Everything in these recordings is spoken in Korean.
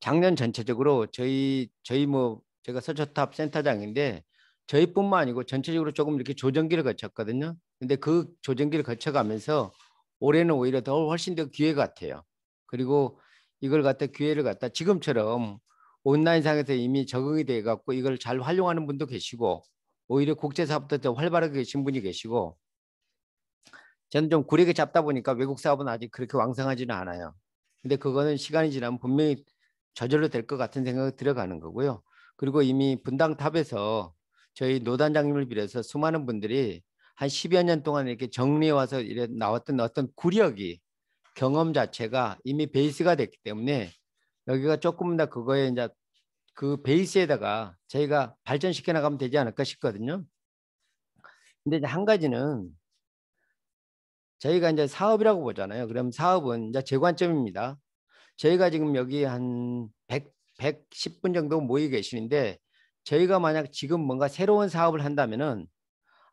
작년 전체적으로 저희 저희 뭐 제가 서초탑 센터장인데 저희뿐만 아니고 전체적으로 조금 이렇게 조정기를 거쳤거든요. 근데 그 조정기를 거쳐가면서 올해는 오히려 더 훨씬 더 기회 같아요. 그리고 이걸 갖다 기회를 갖다 지금처럼 온라인상에서 이미 적응이 돼 갖고 이걸 잘 활용하는 분도 계시고 오히려 국제사업도 더 활발하게 계신 분이 계시고 저는 좀 구리게 잡다 보니까 외국 사업은 아직 그렇게 왕성하지는 않아요. 근데 그거는 시간이 지나면 분명히 저절로 될 것 같은 생각이 들어가는 거고요. 그리고 이미 분당탑에서 저희 노단장님을 비롯해서 수많은 분들이 한 10여 년 동안 이렇게 정리해 와서 나왔던 어떤 구력이 경험 자체가 이미 베이스가 됐기 때문에 여기가 조금 더 그거에 이제 그 베이스에다가 저희가 발전시켜 나가면 되지 않을까 싶거든요. 근데 이제 한 가지는 저희가 이제 사업이라고 보잖아요. 그럼 사업은 이제 제 관점입니다. 저희가 지금 여기 한 100, 110분 정도 모이 계시는데 저희가 만약 지금 뭔가 새로운 사업을 한다면은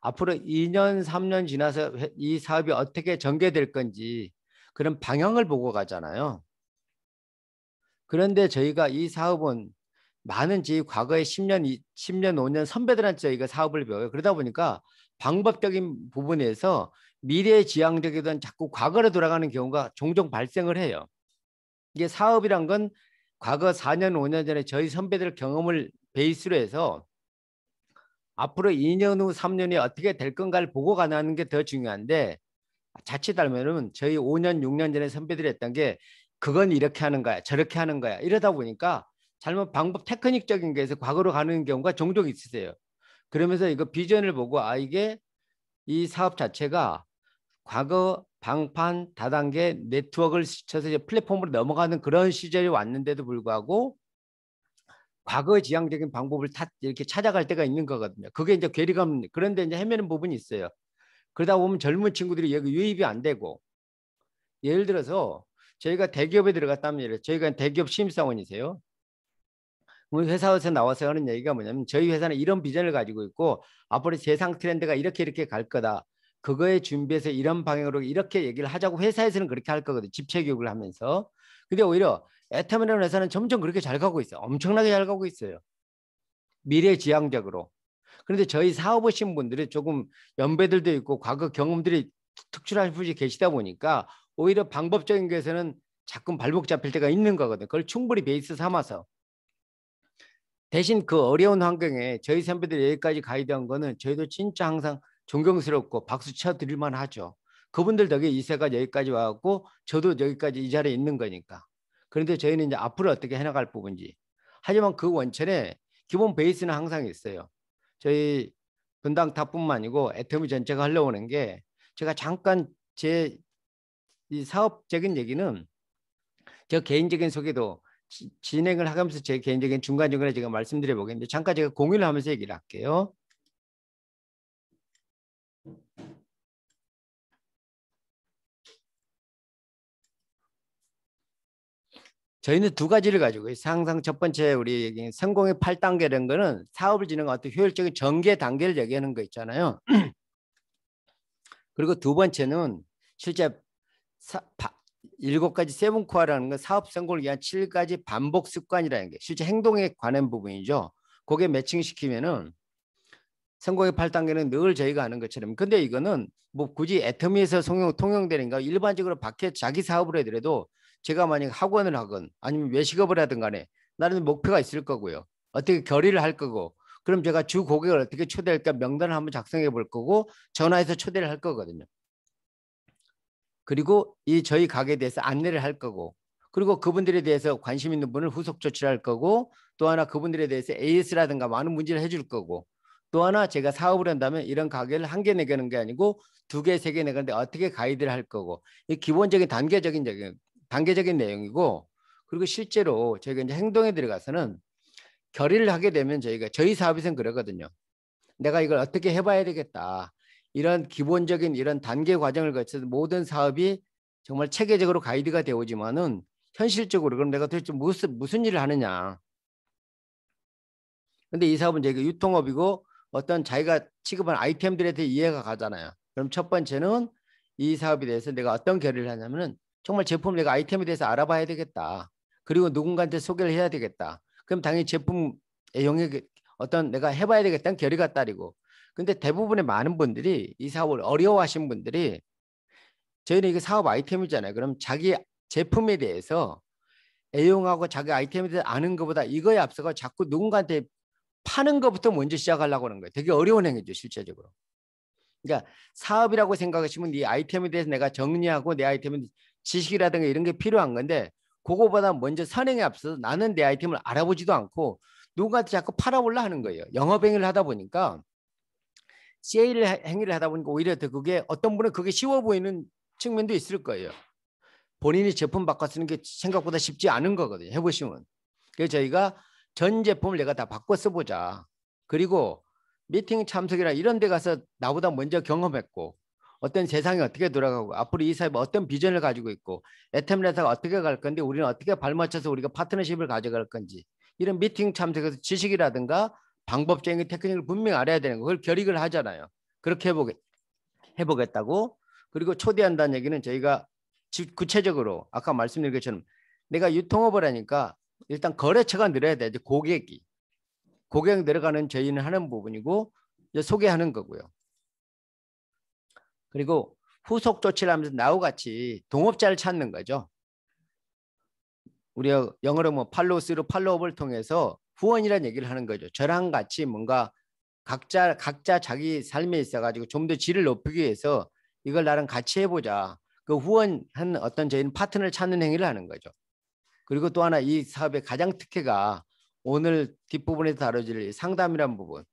앞으로 2년, 3년 지나서 이 사업이 어떻게 전개될 건지 그런 방향을 보고 가잖아요. 그런데 저희가 이 사업은 많은 지 과거에 10년, 10년, 5년 선배들한테 저희가 사업을 배워요. 그러다 보니까 방법적인 부분에서 미래 지향적이든 자꾸 과거로 돌아가는 경우가 종종 발생을 해요. 이게 사업이란 건 과거 4년, 5년 전에 저희 선배들 경험을 베이스로 해서 앞으로 2년 후, 3년이 어떻게 될 건가를 보고 가는 게 더 중요한데 자칫 알면은 저희 5년, 6년 전에 선배들이 했던 게 그건 이렇게 하는 거야, 저렇게 하는 거야 이러다 보니까 잘못 방법 테크닉적인 게해서 과거로 가는 경우가 종종 있으세요. 그러면서 이거 비전을 보고 아 이게 이 사업 자체가 과거 방판 다단계 네트워크를 시쳐서 이제 플랫폼으로 넘어가는 그런 시절이 왔는데도 불구하고 과거의 지향적인 방법을 타, 이렇게 찾아갈 때가 있는 거거든요. 그게 이제 괴리감 그런데 이제 헤매는 부분이 있어요. 그러다 보면 젊은 친구들이 여기 유입이 안 되고 예를 들어서 저희가 대기업에 들어갔다면 저희가 대기업 심사원이세요 우리 회사에서 나와서 하는 얘기가 뭐냐면 저희 회사는 이런 비전을 가지고 있고 앞으로 세상 트렌드가 이렇게 이렇게 갈 거다. 그거에 준비해서 이런 방향으로 이렇게 얘기를 하자고 회사에서는 그렇게 할 거거든. 집체 교육을 하면서. 근데 오히려 애터미라는 회사는 점점 그렇게 잘 가고 있어요. 엄청나게 잘 가고 있어요. 미래지향적으로. 그런데 저희 사업하신 분들이 조금 연배들도 있고 과거 경험들이 특출한 분이 계시다 보니까 오히려 방법적인 거에서는 자꾸 발목 잡힐 때가 있는 거거든. 그걸 충분히 베이스 삼아서. 대신 그 어려운 환경에 저희 선배들이 여기까지 가이드한 거는 저희도 진짜 항상 존경스럽고 박수 쳐드릴 만하죠. 그분들 덕에 이세가 여기까지 와갖고 저도 여기까지 이 자리에 있는 거니까. 그런데 저희는 이제 앞으로 어떻게 해나갈 부분인지. 하지만 그 원천에 기본 베이스는 항상 있어요. 저희 분당 탑뿐만 아니고 애터미 전체가 흘러오는 게 제가 잠깐 제 이 사업적인 얘기는 제 개인적인 소개도 지, 진행을 하면서 제 개인적인 중간중간에 제가 말씀드려 보겠는데 잠깐 제가 공유를 하면서 얘기를 할게요. 저희는 두 가지를 가지고 있 항상 첫 번째 우리 얘기 성공의 8단계라는 거는 사업을 진행할 때 효율적인 전개 단계를 얘기하는 거 있잖아요. 그리고 두 번째는 실제 일곱 가지 세븐코어라는 건 사업 성공을 위한 칠 가지 반복 습관이라는 게 실제 행동에 관한 부분이죠. 그게 매칭시키면은 성공의 8단계는 늘 저희가 아는 것처럼 근데 이거는 뭐 굳이 애터미에서 통용, 통용되는가 일반적으로 밖에 자기 사업을 해더라도 제가 만약 학원을 하건 아니면 외식업을 하든 간에 나름 목표가 있을 거고요. 어떻게 결의를 할 거고 그럼 제가 주 고객을 어떻게 초대할까 명단을 한번 작성해 볼 거고 전화해서 초대를 할 거거든요. 그리고 이 저희 가게에 대해서 안내를 할 거고 그리고 그분들에 대해서 관심 있는 분을 후속 조치를 할 거고 또 하나 그분들에 대해서 AS라든가 많은 문제를 해줄 거고 또 하나 제가 사업을 한다면 이런 가게를 한 개 내가는 게 아니고 두 개, 세 개 내가는데 어떻게 가이드를 할 거고 이 기본적인 단계적인 단계적인 내용이고 그리고 실제로 저희가 이제 행동에 들어가서는 결의를 하게 되면 저희가 저희 사업에서는 그러거든요. 내가 이걸 어떻게 해봐야 되겠다. 이런 기본적인 이런 단계 과정을 거쳐서 모든 사업이 정말 체계적으로 가이드가 되오지만은 현실적으로 그럼 내가 도대체 무슨 무슨 일을 하느냐. 근데 이 사업은 저희가 유통업이고 어떤 자기가 취급한 아이템들에 대해 이해가 가잖아요. 그럼 첫 번째는 이 사업에 대해서 내가 어떤 결의를 하냐면은 정말 제품 내가 아이템에 대해서 알아봐야 되겠다. 그리고 누군가한테 소개를 해야 되겠다. 그럼 당연히 제품의 영역 어떤 내가 해봐야 되겠다는 결의가 따르고. 근데 대부분의 많은 분들이 이 사업을 어려워하신 분들이 저희는 이게 사업 아이템이잖아요. 그럼 자기 제품에 대해서 애용하고 자기 아이템에 대해서 아는 것보다 이거에 앞서가 자꾸 누군가한테 파는 것부터 먼저 시작하려고 하는 거예요. 되게 어려운 행위죠, 실제적으로. 그러니까 사업이라고 생각하시면 이 아이템에 대해서 내가 정리하고 내 아이템은 지식이라든가 이런 게 필요한 건데 그거보다 먼저 선행에 앞서서 나는 내 아이템을 알아보지도 않고 누군가한테 자꾸 팔아올라 하는 거예요. 영업행위를 하다 보니까 세일 행위를 하다 보니까 오히려 더 그게 어떤 분은 그게 쉬워 보이는 측면도 있을 거예요. 본인이 제품 바꿔 쓰는 게 생각보다 쉽지 않은 거거든요. 해보시면. 그래서 저희가 전 제품을 내가 다 바꿔 써보자. 그리고 미팅 참석이나 이런 데 가서 나보다 먼저 경험했고 어떤 세상이 어떻게 돌아가고 앞으로 이사회이 어떤 비전을 가지고 있고 에템레사가 어떻게 갈 건데 우리는 어떻게 발맞춰서 우리가 파트너십을 가져갈 건지 이런 미팅 참석에서 지식이라든가 방법적인 테크닉을 분명히 알아야 되는 거 그걸 결의를 하잖아요. 그렇게 해보겠, 해보겠다고 그리고 초대한다는 얘기는 저희가 구체적으로 아까 말씀드린 것처럼 내가 유통업을 하니까 일단 거래처가 늘어야 돼. 고객이. 고객 내려가는 제의는 하는 부분이고 소개하는 거고요. 그리고 후속 조치를 하면서 나우 같이 동업자를 찾는 거죠. 우리가 영어로 뭐 팔로우스로 팔로업을 통해서 후원이라는 얘기를 하는 거죠. 저랑 같이 뭔가 각자 각자 자기 삶에 있어 가지고 좀 더 질을 높이기 위해서 이걸 나랑 같이 해보자. 그 후원한 어떤 저희는 파트너를 찾는 행위를 하는 거죠. 그리고 또 하나 이 사업의 가장 특혜가 오늘 뒷부분에서 다뤄질 상담이란 부분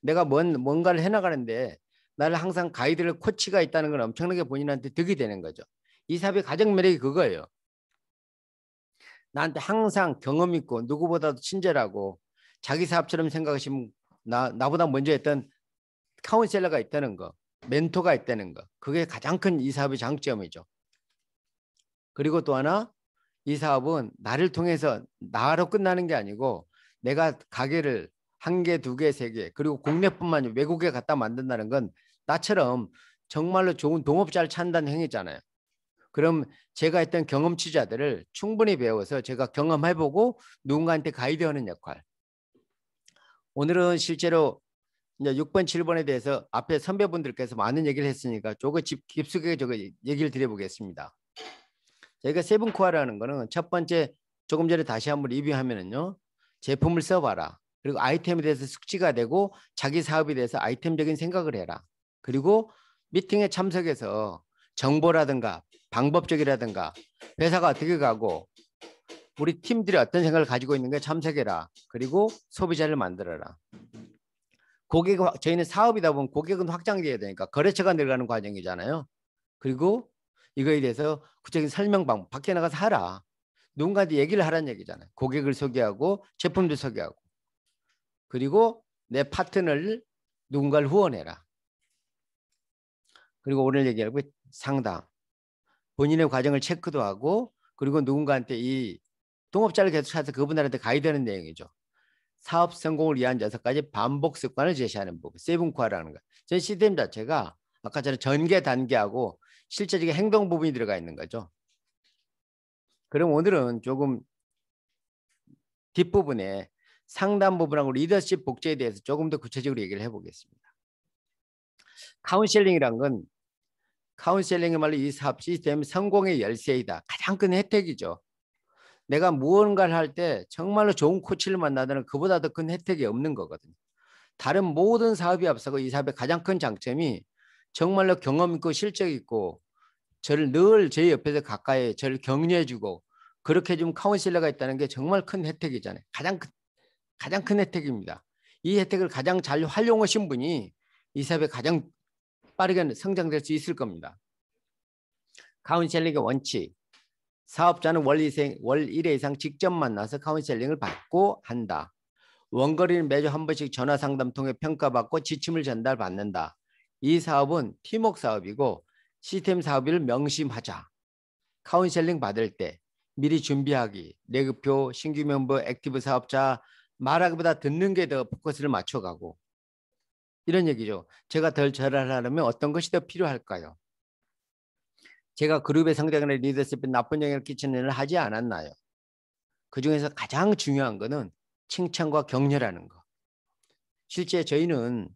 내가 뭔, 뭔가를 해나가는데 나를 항상 가이드를 코치가 있다는 건 엄청나게 본인한테 득이 되는 거죠. 이사업의 가장 매력이 그거예요. 나한테 항상 경험 있고 누구보다도 친절하고 자기 사업처럼 생각하시면 나, 나보다 먼저 했던 카운셀러가 있다는 거, 멘토가 있다는 거. 그게 가장 큰 이 사업의 장점이죠. 그리고 또 하나 이 사업은 나를 통해서 나로 끝나는 게 아니고 내가 가게를 한 개, 두 개, 세 개, 그리고 국내뿐만 아니라 외국에 갖다 만든다는 건 나처럼 정말로 좋은 동업자를 찾는 다는 행위잖아요. 그럼 제가 했던 경험치자들을 충분히 배워서 제가 경험해보고 누군가한테 가이드하는 역할. 오늘은 실제로 이제 6번, 7번에 대해서 앞에 선배분들께서 많은 얘기를 했으니까 조금 깊숙이 저거 얘기를 드려보겠습니다. 저희가 세븐 코어라는 거는 첫 번째 조금 전에 다시 한번 리뷰하면은요. 제품을 써봐라. 그리고 아이템에 대해서 숙지가 되고 자기 사업에 대해서 아이템적인 생각을 해라. 그리고 미팅에 참석해서 정보라든가 방법적이라든가 회사가 어떻게 가고 우리 팀들이 어떤 생각을 가지고 있는가 참석해라. 그리고 소비자를 만들어라. 고객 저희는 사업이다 보면 고객은 확장돼야 되니까 거래처가 늘어가는 과정이잖아요. 그리고 이거에 대해서 구체적인 설명 방법 밖에 나가서 하라. 누군가한테 얘기를 하라는 얘기잖아요. 고객을 소개하고 제품도 소개하고 그리고 내 파트너를 누군가를 후원해라. 그리고 오늘 얘기하고 상담. 본인의 과정을 체크도 하고 그리고 누군가한테 이 동업자를 계속 찾아서 그분들한테 가이드하는 내용이죠. 사업 성공을 위한 여섯 가지 반복 습관을 제시하는 부분, 세븐코어라는 거. 저 시스템 자체가 아까 전에 전개 단계하고 실제적인 행동 부분이 들어가 있는 거죠. 그럼 오늘은 조금 뒷부분에 상담 부분하고 리더십 복제에 대해서 조금 더 구체적으로 얘기를 해보겠습니다. 카운셀링이란 건 카운셀링이말로 이 사업 시스템 성공의 열쇠이다. 가장 큰 혜택이죠. 내가 무언가를 할 때 정말로 좋은 코치를 만나다는 그보다 더 큰 혜택이 없는 거거든요. 다른 모든 사업이 앞서고 이 사업의 가장 큰 장점이 정말로 경험 있고 실적 있고 저를 늘 제 옆에서 가까이 저를 격려해주고 그렇게 좀 카운실러가 있다는 게 정말 큰 혜택이잖아요. 가장 가장 큰 혜택입니다. 이 혜택을 가장 잘 활용하신 분이 이 사업에 가장 빠르게 성장될 수 있을 겁니다. 카운셀링의 원칙. 사업자는 월, 이생, 월 1회 이상 직접 만나서 카운셀링을 받고 한다. 원거리는 매주 한 번씩 전화 상담 통해 평가받고 지침을 전달받는다. 이 사업은 팀웍 사업이고 시스템 사업을 명심하자. 카운셀링 받을 때 미리 준비하기, 내급표, 신규 멤버, 액티브 사업자 말하기보다 듣는 게 더 포커스를 맞춰가고 이런 얘기죠. 제가 덜 절하려면 어떤 것이 더 필요할까요? 제가 그룹의 성장이 리더십에 나쁜 영향을 끼치는 일을 하지 않았나요? 그중에서 가장 중요한 것은 칭찬과 격려라는 것. 실제 저희는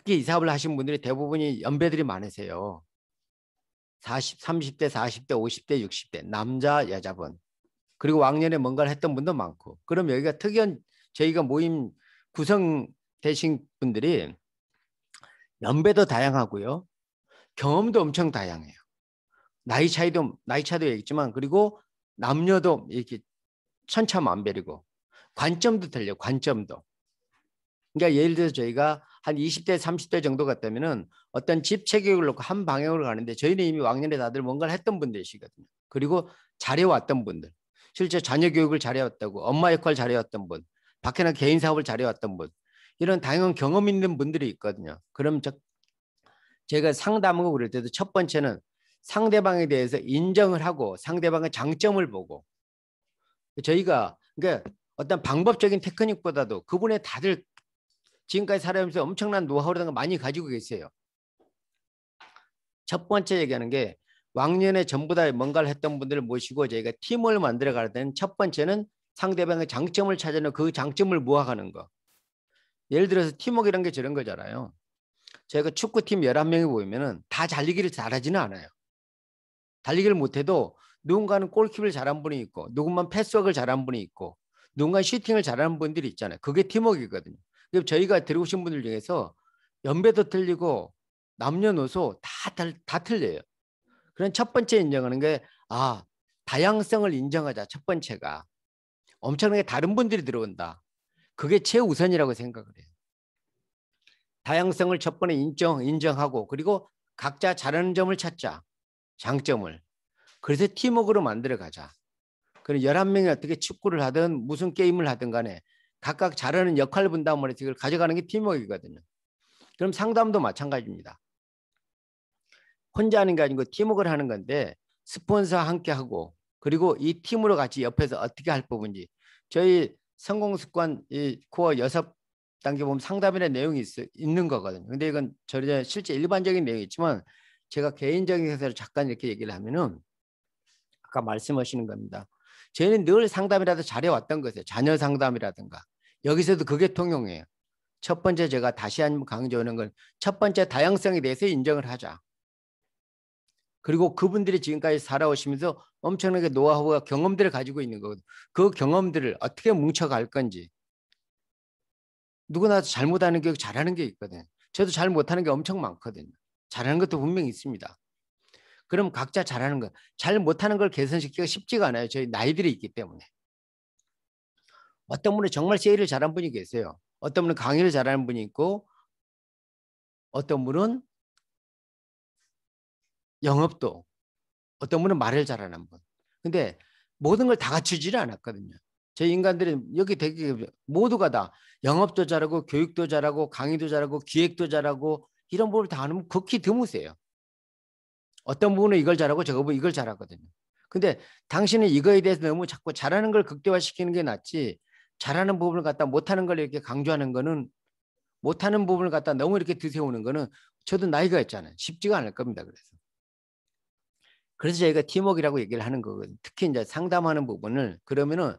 특히 이 사업을 하신 분들이 대부분이 연배들이 많으세요. 40, 30대, 40대, 50대, 60대 남자, 여자분 그리고 왕년에 뭔가를 했던 분도 많고 그럼 여기가 특이한 저희가 모임 구성되신 분들이 연배도 다양하고요. 경험도 엄청 다양해요. 나이 차이도 나이 차도 있지만 그리고 남녀도 이렇게 천차만별이고 관점도 달려 요 관점도 그러니까 예를 들어서 저희가 한 20대, 30대 정도 같다면은 어떤 집 체격을 놓고 한 방향으로 가는데 저희는 이미 왕년에 다들 뭔가를 했던 분들이시거든요. 그리고 잘해왔던 분들. 실제 자녀 교육을 잘해왔다고 엄마 역할 잘해왔던 분, 밖에는 개인 사업을 잘해왔던 분 이런 다양한 경험 있는 분들이 있거든요. 그럼 저, 제가 상담하고 그럴 때도 첫 번째는 상대방에 대해서 인정을 하고 상대방의 장점을 보고 저희가 그러니까 어떤 방법적인 테크닉보다도 그분의 다들 지금까지 살아오면서 엄청난 노하우라든가 많이 가지고 계세요. 첫 번째 얘기하는 게 왕년에 전부 다 뭔가를 했던 분들을 모시고 저희가 팀을 만들어 갈때는첫 번째는 상대방의 장점을 찾아내는 그 장점을 모아가는 거. 예를 들어서 팀워크라는 게 저런 거잖아요. 저희가 축구팀 11명이 보이면다 달리기를 잘하지는 않아요. 달리기를 못해도 누군가는 골킵을 잘한 분이 있고 누군만 패스웍을 잘한 분이 있고 누군가 슈팅을 잘하는 분들이 있잖아요. 그게 팀워크거든요. 저희가 데려오신 분들 중에서 연배도 틀리고 남녀노소 다, 다, 다 틀려요. 그런 첫 번째 인정하는 게 아, 다양성을 인정하자. 첫 번째가 엄청나게 다른 분들이 들어온다. 그게 최우선이라고 생각을 해요. 다양성을 첫 번에 인정, 인정하고 그리고 각자 잘하는 점을 찾자. 장점을. 그래서 팀워크로 만들어 가자. 그럼 열한 명이 어떻게 축구를 하든 무슨 게임을 하든 간에 각각 잘하는 역할 분담을 해서 이걸 가져가는 게 팀워크이거든요. 그럼 상담도 마찬가지입니다. 혼자 하는 게 아니고 팀워크를 하는 건데 스폰서와 함께 하고 그리고 이 팀으로 같이 옆에서 어떻게 할 부분인지 저희 성공습관 이 코어 여섯 단계 보면 상담이라는 내용이 있, 있는 거거든요. 근데 이건 저희 실제 일반적인 내용이지만 제가 개인적인 해석을 잠깐 이렇게 얘기를 하면은 아까 말씀하시는 겁니다. 저희는 늘 상담이라도 잘해왔던 것이에요. 자녀 상담이라든가. 여기서도 그게 통용해요. 첫 번째 제가 다시 한번 강조하는 건 첫 번째 다양성에 대해서 인정을 하자. 그리고 그분들이 지금까지 살아오시면서 엄청나게 노하우와 경험들을 가지고 있는 거거든요. 그 경험들을 어떻게 뭉쳐갈 건지. 누구나 잘못하는 게 잘하는 게 있거든요. 저도 잘 못하는 게 엄청 많거든요. 잘하는 것도 분명히 있습니다. 그럼 각자 잘하는 거, 잘 못하는 걸 개선시키기가 쉽지가 않아요. 저희 나이들이 있기 때문에. 어떤 분은 정말 세일을 잘한 분이 계세요. 어떤 분은 강의를 잘하는 분이 있고 어떤 분은 영업도 어떤 분은 말을 잘하는 분. 근데 모든 걸 다 갖추지는 않았거든요. 저희 인간들은 여기 되게 모두가 다 영업도 잘하고 교육도 잘하고 강의도 잘하고 기획도 잘하고 이런 법을 다 하면 극히 드무세요. 어떤 부분은 이걸 잘하고 저거 부분 이걸 잘하거든요. 근데 당신은 이거에 대해서 너무 자꾸 잘하는 걸 극대화시키는 게 낫지 잘하는 부분을 갖다 못하는 걸 이렇게 강조하는 거는 못하는 부분을 갖다 너무 이렇게 드세우는 거는 저도 나이가 있잖아요. 쉽지가 않을 겁니다. 그래서 그래서 저희가 팀웍이라고 얘기를 하는 거거든요. 특히 이제 상담하는 부분을 그러면은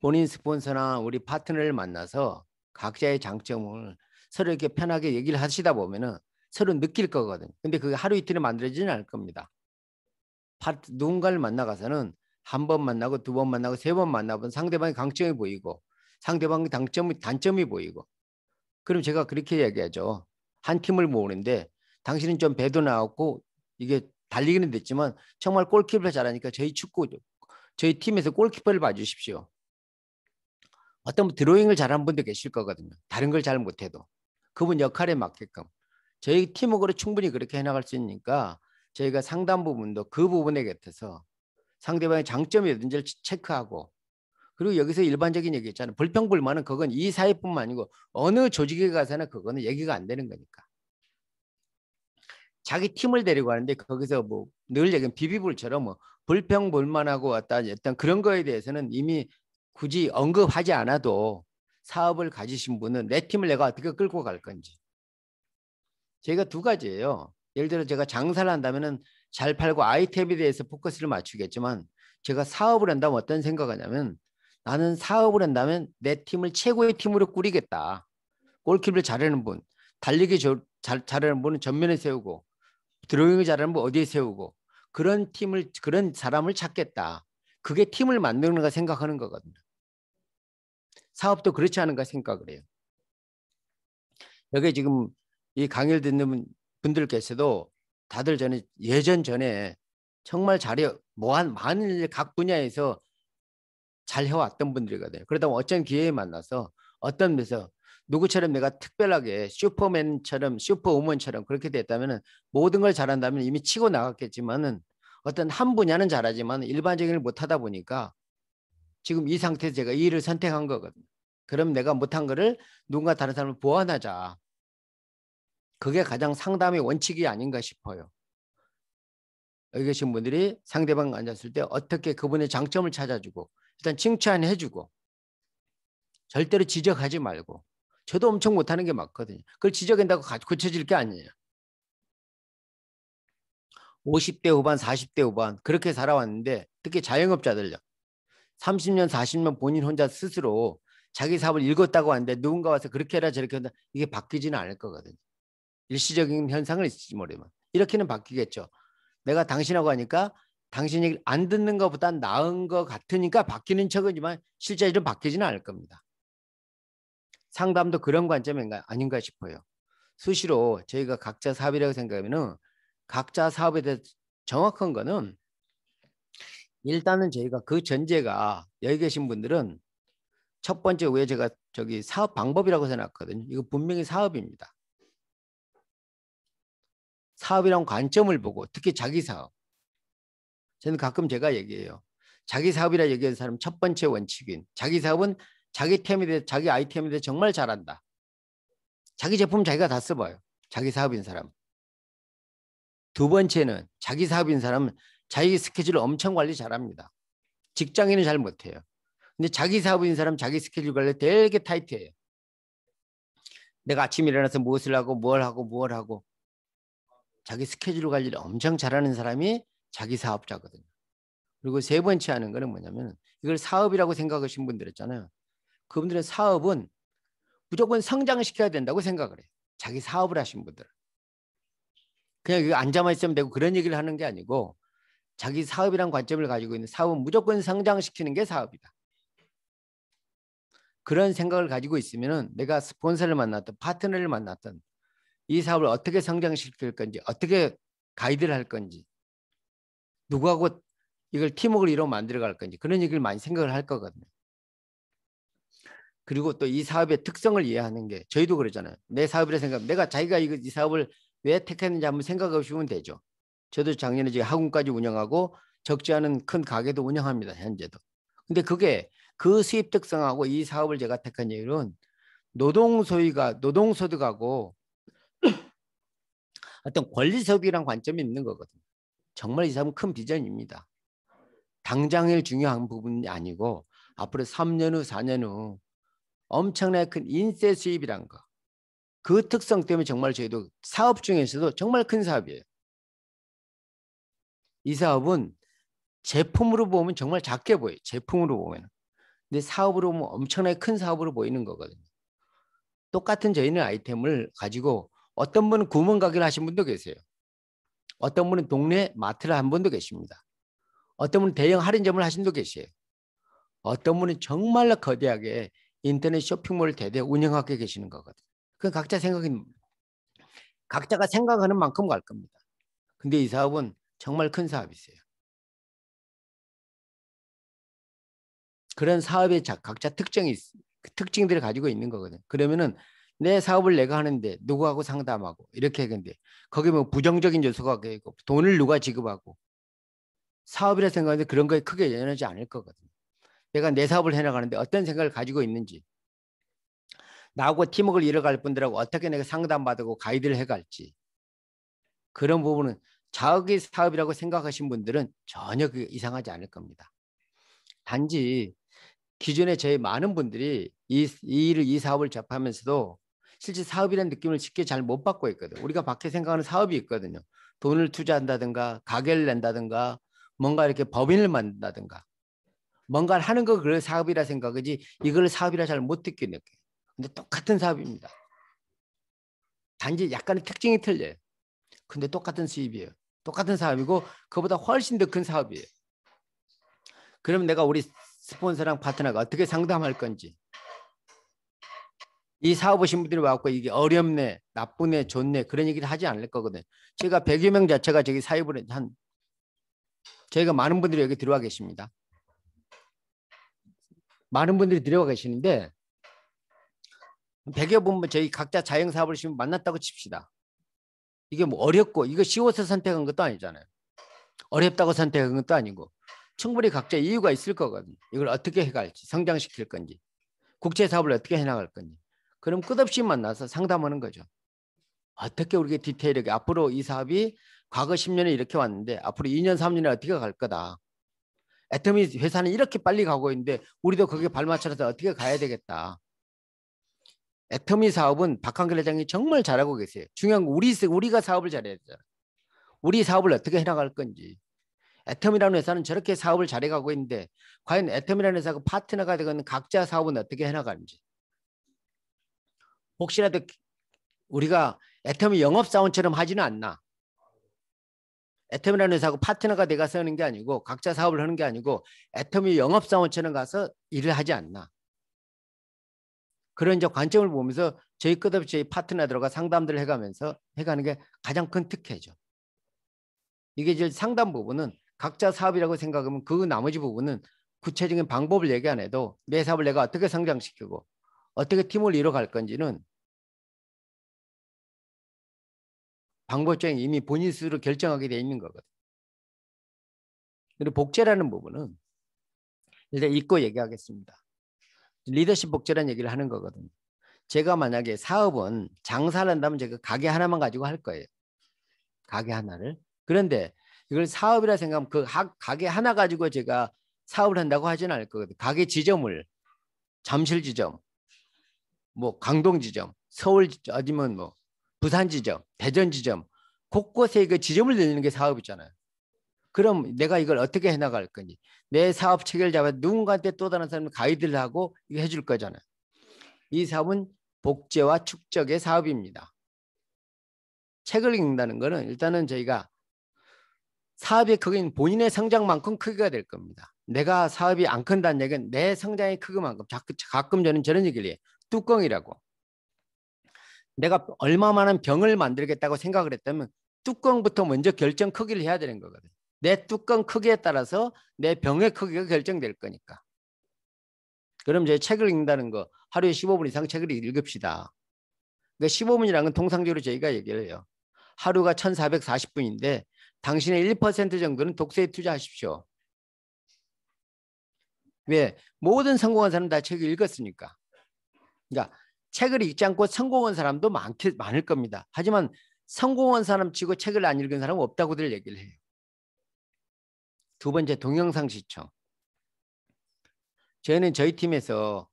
본인 스폰서나 우리 파트너를 만나서 각자의 장점을 서로 이렇게 편하게 얘기를 하시다 보면은 서로 느낄 거거든. 근데 그게 하루 이틀에 만들어지는 않을 겁니다. 누군가를 만나가서는 한 번 만나고 두 번 만나고 세 번 만나면 상대방의 강점이 보이고 상대방의 단점이 단점이 보이고 그럼 제가 그렇게 얘기하죠. 한 팀을 모으는데 당신은 좀 배도 나왔고 이게 달리기는 됐지만 정말 골키퍼 잘하니까 저희 축구 저희 팀에서 골키퍼를 봐주십시오. 어떤 드로잉을 잘하는 분도 계실 거거든요. 다른 걸 잘 못해도 그분 역할에 맞게끔 저희 팀워크로 충분히 그렇게 해나갈 수 있으니까 저희가 상담 부분도 그 부분에 곁에서 상대방의 장점이 어딘지를 체크하고 그리고 여기서 일반적인 얘기 있잖아요. 불평불만은 그건 이 사회뿐만 아니고 어느 조직에 가서는 그거는 얘기가 안 되는 거니까. 자기 팀을 데리고 가는데 거기서 뭐늘 얘기한 비비불처럼 뭐 불평불만하고 왔다 어떤 그런 거에 대해서는 이미 굳이 언급하지 않아도 사업을 가지신 분은 내 팀을 내가 어떻게 끌고 갈 건지 저희가 두 가지예요. 예를 들어 제가 장사를 한다면은 잘 팔고 아이템에 대해서 포커스를 맞추겠지만 제가 사업을 한다면 어떤 생각하냐면 나는 사업을 한다면 내 팀을 최고의 팀으로 꾸리겠다. 골키를 잘하는 분, 달리기 저, 잘, 잘하는 분은 전면에 세우고 드로잉을 잘하는 분 어디에 세우고 그런 팀을 그런 사람을 찾겠다. 그게 팀을 만드는가 생각하는 거거든요. 사업도 그렇지 않은가 생각을 해요. 여기 지금 이 강의를 듣는 분들께서도 다들 전에 예전 전에 정말 잘해 뭐한 많은 각 분야에서 잘 해왔던 분들이거든요. 그러다 어쩐 기회에 만나서 어떤 데서 누구처럼 내가 특별하게 슈퍼맨처럼 슈퍼우먼처럼 그렇게 됐다면은 모든 걸 잘한다면 이미 치고 나갔겠지만은 어떤 한 분야는 잘하지만 일반적인 일 못하다 보니까 지금 이 상태에서 제가 이 일을 선택한 거거든요. 그럼 내가 못한 거를 누군가 다른 사람을 보완하자. 그게 가장 상담의 원칙이 아닌가 싶어요. 여기 계신 분들이 상대방 앉았을 때 어떻게 그분의 장점을 찾아주고 일단 칭찬해주고 절대로 지적하지 말고 저도 엄청 못하는 게 맞거든요. 그걸 지적한다고 고쳐질 게 아니에요. 50대 후반, 40대 후반 그렇게 살아왔는데 특히 자영업자들요. 30년, 40년 본인 혼자 스스로 자기 사업을 읽었다고 하는데 누군가 와서 그렇게 해라 저렇게 한다 이게 바뀌지는 않을 거거든요. 일시적인 현상은 있을지 모르지만 이렇게는 바뀌겠죠. 내가 당신하고 하니까 당신 이안 듣는 것보다 나은 것 같으니까 바뀌는 척이지만 실제로 바뀌지는 않을 겁니다. 상담도 그런 관점인가 아닌가 싶어요. 수시로 저희가 각자 사업이라고 생각하면 각자 사업에 대해 서 정확한 거는 일단은 저희가 그 전제가 여기 계신 분들은 첫 번째 왜 제가 저기 사업 방법이라고 해놨거든요. 이거 분명히 사업입니다. 사업이란 관점을 보고 특히 자기 사업. 저는 가끔 제가 얘기해요. 자기 사업이라 얘기하는 사람 첫 번째 원칙인 자기 사업은 자기 템에 대해 자기 아이템에 대해 정말 잘한다. 자기 제품 자기가 다 써봐요. 자기 사업인 사람. 두 번째는 자기 사업인 사람은 자기 스케줄을 엄청 관리 잘합니다. 직장인은 잘 못해요. 근데 자기 사업인 사람 자기 스케줄 관리 되게 타이트해요. 내가 아침에 일어나서 무엇을 하고 뭘 하고 뭘 하고 자기 스케줄 관리를 엄청 잘하는 사람이 자기 사업자거든요. 그리고 세 번째 하는 거는 뭐냐면 이걸 사업이라고 생각하신 분들 있잖아요. 그분들의 사업은 무조건 성장시켜야 된다고 생각을 해요. 자기 사업을 하신 분들. 그냥 여기 앉아만 있으면 되고 그런 얘기를 하는 게 아니고 자기 사업이란 관점을 가지고 있는 사업은 무조건 성장시키는 게 사업이다. 그런 생각을 가지고 있으면 내가 스폰서를 만났든 파트너를 만났든 이 사업을 어떻게 성장시킬 건지 어떻게 가이드를 할 건지 누구하고 이걸 팀웍을 이로 루 만들어 갈 건지 그런 얘기를 많이 생각을 할 거거든요. 그리고 또 이 사업의 특성을 이해하는 게 저희도 그러잖아요. 내 사업이라 생각 하면 내가 자기가 이거, 이 사업을 왜 택했는지 한번 생각해 보시면 되죠. 저도 작년에 지금 학원까지 운영하고 적지 않은 큰 가게도 운영합니다. 현재도. 근데 그게 그 수입 특성하고 이 사업을 제가 택한 이유는 노동 소위가 노동 소득하고 어떤 권리석이란 관점이 있는 거거든요. 정말 이 사람은 큰 비전입니다. 당장일 중요한 부분이 아니고 앞으로 3년 후, 4년 후 엄청나게 큰 인세 수입이란 거. 그 특성 때문에 정말 저희도 사업 중에서도 정말 큰 사업이에요. 이 사업은 제품으로 보면 정말 작게 보여요. 제품으로 보면. 근데 사업으로 보면 엄청나게 큰 사업으로 보이는 거거든요. 똑같은 저희는 아이템을 가지고 어떤 분은 구멍 가게를 하신 분도 계세요. 어떤 분은 동네 마트를 한 분도 계십니다. 어떤 분은 대형 할인점을 하신 분도 계세요. 어떤 분은 정말로 거대하게 인터넷 쇼핑몰을 대대 운영하고 계시는 거거든요. 그건 각자 생각이 각자가 생각하는 만큼 갈 겁니다. 근데 이 사업은 정말 큰 사업이세요. 그런 사업의 각자 특징이 특징들을 가지고 있는 거거든요. 그러면은 내 사업을 내가 하는데 누구하고 상담하고 이렇게 근데 거기 뭐 부정적인 요소가 있고 돈을 누가 지급하고 사업이라 생각하는데 그런 거에 크게 연연하지 않을 거거든요. 내가 내 사업을 해나가는데 어떤 생각을 가지고 있는지 나하고 팀워크를 이뤄갈 분들하고 어떻게 내가 상담받고 가이드를 해갈지 그런 부분은 자기 사업이라고 생각하신 분들은 전혀 이상하지 않을 겁니다. 단지 기존에 저희 많은 분들이 이, 이 일을 이 사업을 접하면서도 실제 사업이라는 느낌을 쉽게 잘 못 받고 있거든. 우리가 밖에 생각하는 사업이 있거든요. 돈을 투자한다든가 가게를 낸다든가 뭔가 이렇게 법인을 만든다든가 뭔가를 하는 거 그걸 사업이라 생각하지 이걸 사업이라 잘 못 듣게 느껴. 근데 똑같은 사업입니다. 단지 약간의 특징이 틀려요. 근데 똑같은 수입이에요. 똑같은 사업이고 그보다 훨씬 더 큰 사업이에요. 그러면 내가 우리 스폰서랑 파트너가 어떻게 상담할 건지 이사업오신 분들이 와갖고 이게 어렵네, 나쁘네, 좋네 그런 얘기를 하지 않을 거거든. 제가 100여 명 자체가 저기 사입을 한 저희가 많은 분들이 여기 들어와 계십니다. 많은 분들이 들어와 계시는데 100여 분 뭐 저희 각자 자영 사업을 하시면 만났다고 칩시다. 이게 뭐 어렵고 이거 쉬워서 선택한 것도 아니잖아요. 어렵다고 선택한 것도 아니고 충분히 각자 이유가 있을 거거든요. 이걸 어떻게 해갈지 성장시킬 건지 국제 사업을 어떻게 해나갈 건지 그럼 끝없이 만나서 상담하는 거죠. 어떻게 우리가 디테일하게 앞으로 이 사업이 과거 10년에 이렇게 왔는데 앞으로 2년, 3년에 어떻게 갈 거다. 애터미 회사는 이렇게 빨리 가고 있는데 우리도 거기에 발맞춰서 어떻게 가야 되겠다. 애터미 사업은 박한길 회장이 정말 잘하고 계세요. 중요한 건 우리, 우리가 사업을 잘해야 되잖아. 우리 사업을 어떻게 해나갈 건지. 애터미라는 회사는 저렇게 사업을 잘해가고 있는데 과연 애터미라는 회사가 파트너가 되건 각자 사업은 어떻게 해나가는지 혹시라도 우리가 애텀이 영업사원처럼 하지는 않나. 애텀이라는 회사하고 파트너가 돼가서 하는 게 아니고 각자 사업을 하는 게 아니고 애텀이 영업사원처럼 가서 일을 하지 않나. 그런 이제 관점을 보면서 저희 끝없이 저희 파트너들과 상담들을 해가면서 해가는 게 가장 큰 특혜죠. 이게 이제 상담 부분은 각자 사업이라고 생각하면 그 나머지 부분은 구체적인 방법을 얘기 안 해도 내 사업을 내가 어떻게 성장시키고 어떻게 팀을 이뤄갈 건지는 방법적인 이미 본인 스스로 결정하게 되어 있는 거거든. 요 그리고 복제라는 부분은 일단 읽고 얘기하겠습니다. 리더십 복제라는 얘기를 하는 거거든요. 제가 만약에 사업은 장사를 한다면 제가 가게 하나만 가지고 할 거예요. 가게 하나를. 그런데 이걸 사업이라 생각하면 그 가게 하나 가지고 제가 사업을 한다고 하진 않을 거거든요. 가게 지점을 잠실 지점, 뭐 강동 지점, 서울 지점, 아니면 뭐 부산 지점, 대전 지점 곳곳에 이 지점을 늘리는 게 사업이잖아요. 그럼 내가 이걸 어떻게 해나갈 거니? 내 사업 체계를 잡아 누군가한테 또 다른 사람 가이드를 하고 이거 해줄 거잖아요. 이 사업은 복제와 축적의 사업입니다. 책을 읽는다는 거는 일단은 저희가 사업의 크기는 본인의 성장만큼 크기가 될 겁니다. 내가 사업이 안 큰다는 얘기는 내 성장의 크기만큼 가끔 저는 저런 얘기를 해요. 뚜껑이라고. 내가 얼마만한 병을 만들겠다고 생각을 했다면 뚜껑부터 먼저 결정 크기를 해야 되는 거거든. 내 뚜껑 크기에 따라서 내 병의 크기가 결정될 거니까. 그럼 이제 책을 읽는다는 거 하루에 15분 이상 책을 읽읍시다. 그 15분이라는 건 통상적으로 저희가 얘기를 해요. 하루가 1440분인데 당신의 1% 정도는 독서에 투자하십시오. 왜? 모든 성공한 사람 다 책을 읽었으니까. 그러니까 책을 읽지 않고 성공한 사람도 많 많을 겁니다. 하지만 성공한 사람치고 책을 안 읽은 사람은 없다고들 얘기를 해요. 두 번째 동영상 시청. 저희는 저희 팀에서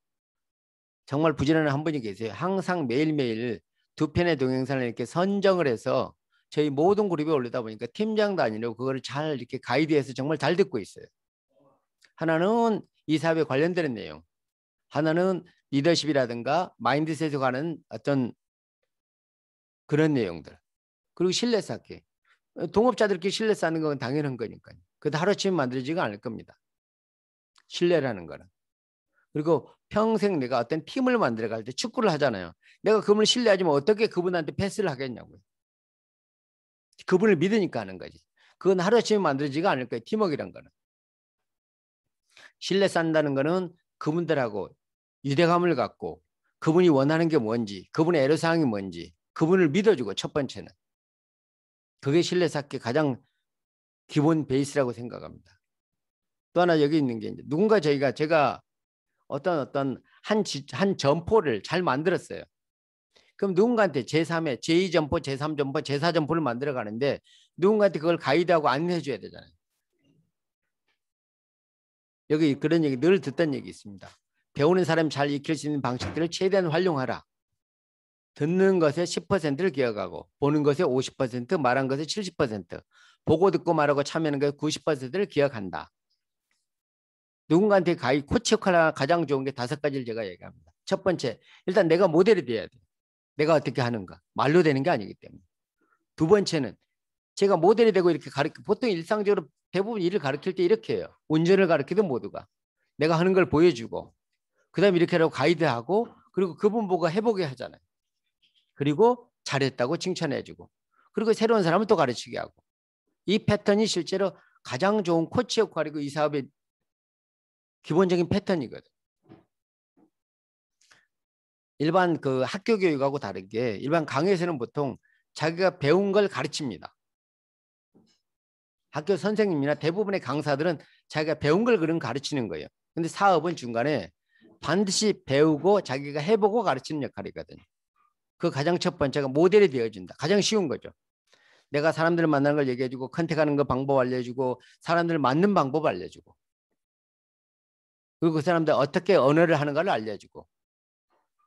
정말 부지런한 한 분이 계세요. 항상 매일매일 두 편의 동영상을 이렇게 선정을 해서 저희 모든 그룹에 올리다 보니까 팀장도 아니고 그거를 잘 이렇게 가이드해서 정말 잘 듣고 있어요. 하나는 이 사업에 관련되는 내용. 하나는 리더십이라든가 마인드셋에 관한 어떤 그런 내용들. 그리고 신뢰 쌓기. 동업자들끼리 신뢰 쌓는 건 당연한 거니까요. 그것도 하루치면 만들어지가 않을 겁니다. 신뢰라는 거는. 그리고 평생 내가 어떤 팀을 만들어 갈 때 축구를 하잖아요. 내가 그분을 신뢰하지만 어떻게 그분한테 패스를 하겠냐고요. 그분을 믿으니까 하는 거지. 그건 하루아침에 만들어지가 않을 거예요. 팀워크란 거는. 신뢰 쌓는다는 거는 그분들하고 유대감을 갖고 그분이 원하는 게 뭔지, 그분의 애로사항이 뭔지, 그분을 믿어주고 첫 번째는 그게 신뢰 쌓기 가장 기본 베이스라고 생각합니다. 또 하나 여기 있는 게 이제 누군가 저희가 제가 어떤 어떤 한, 지, 한 점포를 잘 만들었어요. 그럼 누군가한테 제3의 제2점포, 제3점포, 제4점포를 만들어 가는데 누군가한테 그걸 가이드하고 안내해 줘야 되잖아요. 여기 그런 얘기 늘 듣던 얘기 있습니다. 배우는 사람이 잘 익힐 수 있는 방식들을 최대한 활용하라. 듣는 것에 10%를 기억하고 보는 것에 50%, 말한 것에 70%, 보고 듣고 말하고 참여하는 것에 90%를 기억한다. 누군가한테 가히 코치 역할을 가장 좋은 게 다섯 가지를 제가 얘기합니다. 첫 번째, 일단 내가 모델이 돼야 돼. 내가 어떻게 하는가. 말로 되는 게 아니기 때문에. 두 번째는 제가 모델이 되고 이렇게 가르쳐 보통 일상적으로 대부분 일을 가르칠 때 이렇게 해요. 운전을 가르치든 모두가 내가 하는 걸 보여주고 그다음에 이렇게 하라고 가이드하고 그리고 그분 보고 해보게 하잖아요. 그리고 잘했다고 칭찬해주고 그리고 새로운 사람을또 가르치게 하고 이 패턴이 실제로 가장 좋은 코치 역할이고 그 이 사업의 기본적인 패턴이거든. 일반 그 학교 교육하고 다른 게 일반 강의에서는 보통 자기가 배운 걸 가르칩니다. 학교 선생님이나 대부분의 강사들은 자기가 배운 걸 그런 가르치는 거예요. 근데 사업은 중간에 반드시 배우고 자기가 해보고 가르치는 역할이거든요. 그 가장 첫 번째가 모델이 되어준다. 가장 쉬운 거죠. 내가 사람들을 만나는 걸 얘기해주고 컨택하는 거 그 방법 알려주고 사람들을 맞는 방법 알려주고 그리고 그 사람들 어떻게 언어를 하는가를 알려주고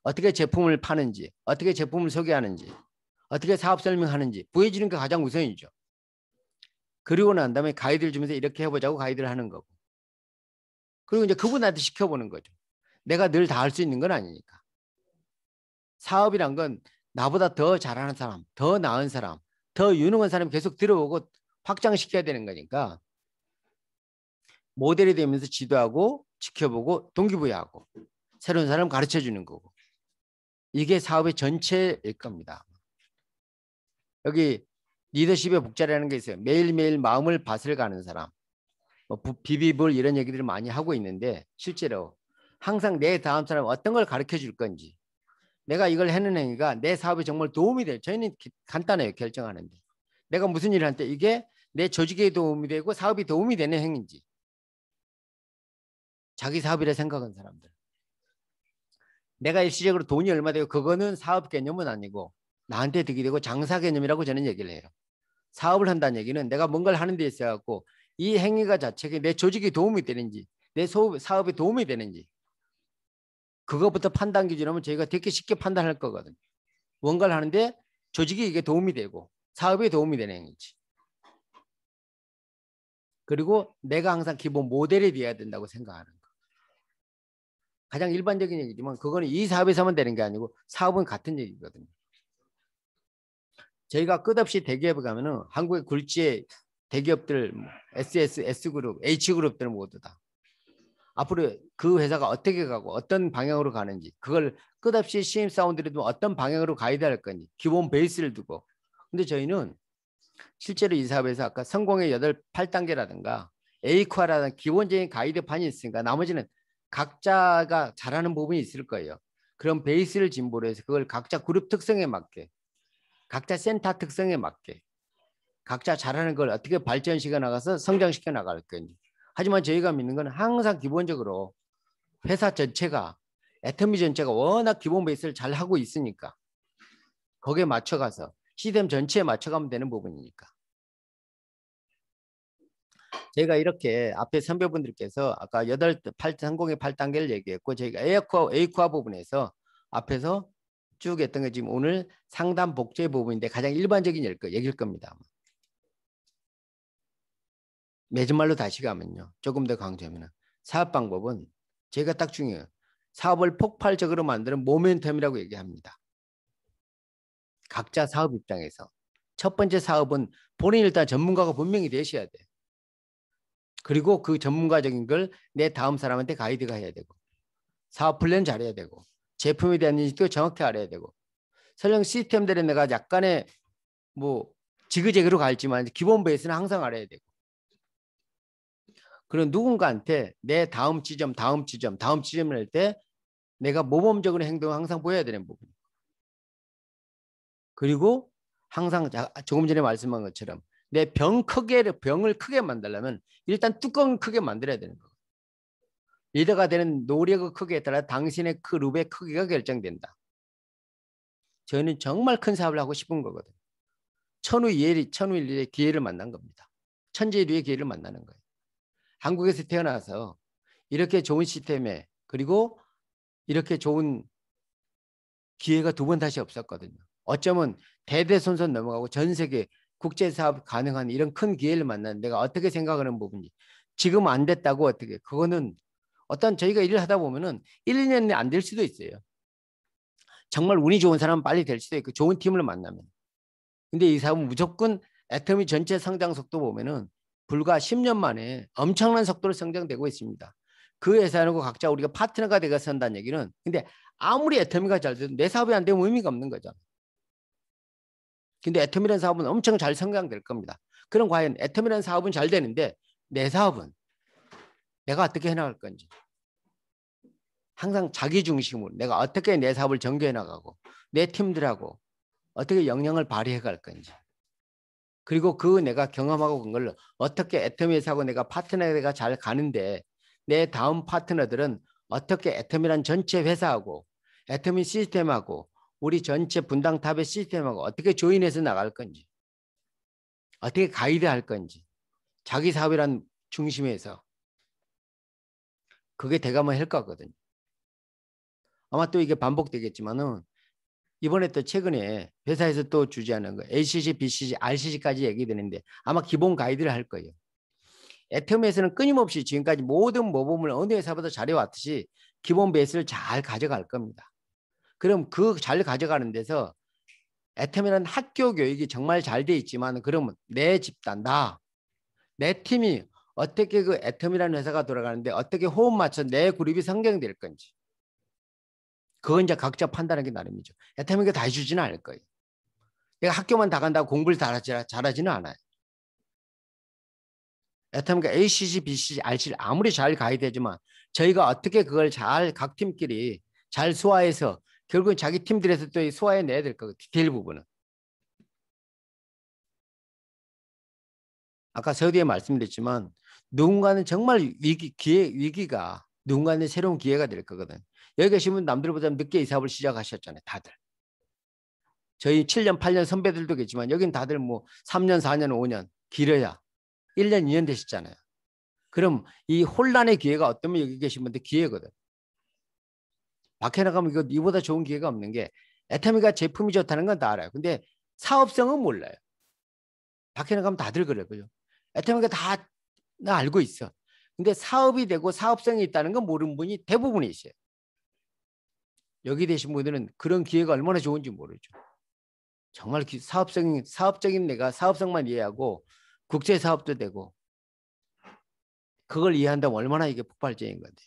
어떻게 제품을 파는지 어떻게 제품을 소개하는지 어떻게 사업 설명하는지 보여주는 게 가장 우선이죠. 그리고 난 다음에 가이드를 주면서 이렇게 해보자고 가이드를 하는 거고 그리고 이제 그분한테 시켜보는 거죠. 내가 늘 다 할 수 있는 건 아니니까. 사업이란 건 나보다 더 잘하는 사람, 더 나은 사람, 더 유능한 사람 계속 들어오고 확장시켜야 되는 거니까 모델이 되면서 지도하고 지켜보고 동기부여하고 새로운 사람 가르쳐 주는 거고 이게 사업의 전체일 겁니다. 여기 리더십의 복자라는 게 있어요. 매일매일 마음을 밭을 가는 사람. 뭐 비비볼 이런 얘기들을 많이 하고 있는데 실제로 항상 내 다음 사람 어떤 걸 가르쳐 줄 건지 내가 이걸 해는 행위가 내 사업에 정말 도움이 될 저희는 간단해요 결정하는데 내가 무슨 일을 할 때 이게 내 조직에 도움이 되고 사업이 도움이 되는 행위인지 자기 사업이라 생각하는 사람들 내가 일시적으로 돈이 얼마 되고 그거는 사업 개념은 아니고 나한테 득이 되고 장사 개념이라고 저는 얘기를 해요 사업을 한다는 얘기는 내가 뭔가를 하는 데 있어 갖고 이 행위가 자체가 내 조직에 도움이 되는지 내 사업에 도움이 되는지 그것부터 판단 기준하면 저희가 되게 쉽게 판단할 거거든요. 뭔가를 하는데 조직에 이게 도움이 되고 사업에 도움이 되는 행위지. 그리고 내가 항상 기본 모델이 돼야 된다고 생각하는 거. 가장 일반적인 얘기지만 그거는 이 사업에서만 되는 게 아니고 사업은 같은 얘기거든요. 저희가 끝없이 대기업에 가면은 한국의 굴지의 대기업들, SS, 뭐 S그룹, H그룹들 모두 다 앞으로 그 회사가 어떻게 가고 어떤 방향으로 가는지 그걸 끝없이 CM 사운드를 두 어떤 방향으로 가이드할 건지 기본 베이스를 두고 근데 저희는 실제로 이 사업에서 아까 성공의 여덟 팔단계라든가 에이쿠아라는 기본적인 가이드판이 있으니까 나머지는 각자가 잘하는 부분이 있을 거예요. 그런 베이스를 진보로 해서 그걸 각자 그룹 특성에 맞게 각자 센터 특성에 맞게 각자 잘하는 걸 어떻게 발전시켜 나가서 성장시켜 나갈 거니 하지만 저희가 믿는 건 항상 기본적으로 회사 전체가 애터미 전체가 워낙 기본 베이스를 잘 하고 있으니까 거기에 맞춰가서 시스템 전체에 맞춰가면 되는 부분이니까 제가 이렇게 앞에 선배분들께서 아까 여 8, 항공 8단계를 얘기했고 저희가 A코어, A코어 부분에서 앞에서 쭉 했던 게 지금 오늘 상담 복제 부분인데 가장 일반적인 얘기일 겁니다. 매주말로 다시 가면요. 조금 더 강조하면 사업 방법은 제가 딱 중요해요. 사업을 폭발적으로 만드는 모멘텀이라고 얘기합니다. 각자 사업 입장에서. 첫 번째 사업은 본인 일단 전문가가 분명히 되셔야 돼. 그리고 그 전문가적인 걸 내 다음 사람한테 가이드가 해야 되고 사업 플랜 잘해야 되고 제품에 대한 인식도 정확히 알아야 되고 설령 시스템들에 내가 약간의 뭐 지그재그로 갈지만 기본 베이스는 항상 알아야 되고 그리 누군가한테 내 다음 지점, 다음 지점, 다음 지점을 할 때 내가 모범적인 행동을 항상 보여야 되는 부분. 그리고 항상 조금 전에 말씀한 것처럼 내 병 크게 병을 크게 만들려면 일단 뚜껑을 크게 만들어야 되는 거예요. 리더가 되는 노력의 크기에 따라 당신의 그 룹의 크기가 결정된다. 저는 정말 큰 사업을 하고 싶은 거거든요. 천우 예리, 천우일의 리 기회를 만난 겁니다. 천재일의 기회를 만나는 거예요. 한국에서 태어나서 이렇게 좋은 시스템에 그리고 이렇게 좋은 기회가 두 번 다시 없었거든요. 어쩌면 대대손손 넘어가고 전 세계 국제 사업 가능한 이런 큰 기회를 만난 내가 어떻게 생각하는 부분이 지금 안 됐다고 어떻게 그거는 어떤 저희가 일을 하다 보면은 1, 2년에 안될 수도 있어요. 정말 운이 좋은 사람은 빨리 될 수도 있고 좋은 팀을 만나면. 근데 이 사업은 무조건 애터미 전체 성장 속도 보면은 불과 10년 만에 엄청난 속도로 성장되고 있습니다. 그 회사하고 각자 우리가 파트너가 되어서 한다는 얘기는 근데 아무리 애터미가 잘 돼도 내 사업이 안 되면 의미가 없는 거죠. 근데 애터미라는 사업은 엄청 잘 성장될 겁니다. 그럼 과연 애터미라는 사업은 잘 되는데 내 사업은 내가 어떻게 해나갈 건지 항상 자기 중심으로 내가 어떻게 내 사업을 전개해 나가고 내 팀들하고 어떻게 영향을 발휘해 갈 건지 그리고 그 내가 경험하고 그런 걸 어떻게 애터미에서 하고 내가 파트너가 잘 가는데 내 다음 파트너들은 어떻게 애터미란 전체 회사하고 애터미 시스템하고 우리 전체 분당 탑의 시스템하고 어떻게 조인해서 나갈 건지 어떻게 가이드할 건지 자기 사업이란 중심에서 그게 대가면 할 거거든요. 아마 또 이게 반복되겠지만은 이번에 또 최근에 회사에서 또 주재하는 거 LCC, BCC, RCC까지 얘기되는데 아마 기본 가이드를 할 거예요. 애텀에서는 끊임없이 지금까지 모든 모범을 어느 회사보다 잘해왔듯이 기본 베이스를 잘 가져갈 겁니다. 그럼 그 잘 가져가는 데서 애텀이라는 학교 교육이 정말 잘 돼 있지만 그러면 내 집단, 나, 내 팀이 어떻게 그 애텀이라는 회사가 돌아가는데 어떻게 호흡 맞춰 내 그룹이 성장될 건지 그건 이제 각자 판단하기 나름이죠. 애타게다 해주지는 않을 거예요. 내가 학교만 다 간다고 공부를 다 잘하지는 않아요. 애타게 a c c b c c r c 를 아무리 잘가야되지만 저희가 어떻게 그걸 잘 각 팀끼리 잘 소화해서 결국은 자기 팀들에서 또 소화해내야 될 거예요. 디테일 부분은. 아까 서두에 말씀드렸지만 누군가는 정말 위기, 기회, 위기가 누군가는 새로운 기회가 될 거거든. 요 여기 계시면 남들보다 늦게 이 사업을 시작하셨잖아요. 다들. 저희 7년, 8년 선배들도 계지만 여긴 다들 뭐 3년, 4년, 5년 길어야 1년, 2년 되셨잖아요. 그럼 이 혼란의 기회가 어떠면 여기 계신 분들 기회거든. 밖에 나가면 이거 이보다 좋은 기회가 없는 게에터미가 제품이 좋다는 건 다 알아요. 근데 사업성은 몰라요. 밖에 나가면 다들 그래요. 그죠? 애터미가 다 나 알고 있어. 근데 사업이 되고 사업성이 있다는 건 모르는 분이 대부분이있어요 여기 계신 분들은 그런 기회가 얼마나 좋은지 모르죠. 정말 사업적인 사업적인 내가 사업성만 이해하고 국제 사업도 되고 그걸 이해한다면 얼마나 이게 폭발적인 건데.